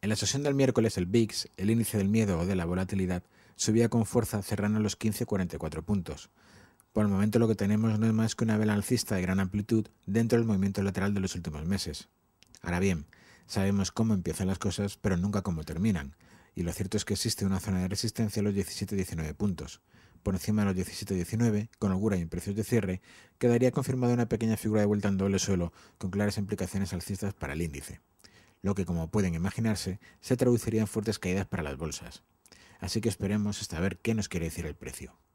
En la sesión del miércoles, el VIX, el índice del miedo o de la volatilidad, subía con fuerza cerrando los 15,44 puntos. Por el momento lo que tenemos no es más que una vela alcista de gran amplitud dentro del movimiento lateral de los últimos meses. Ahora bien, sabemos cómo empiezan las cosas, pero nunca cómo terminan, y lo cierto es que existe una zona de resistencia a los 17,19 puntos. Por encima de los 17,19, con holgura y precios de cierre, quedaría confirmada una pequeña figura de vuelta en doble suelo, con claras implicaciones alcistas para el índice lo que como pueden imaginarse se traduciría en fuertes caídas para las bolsas. Así que esperemos hasta ver qué nos quiere decir el precio.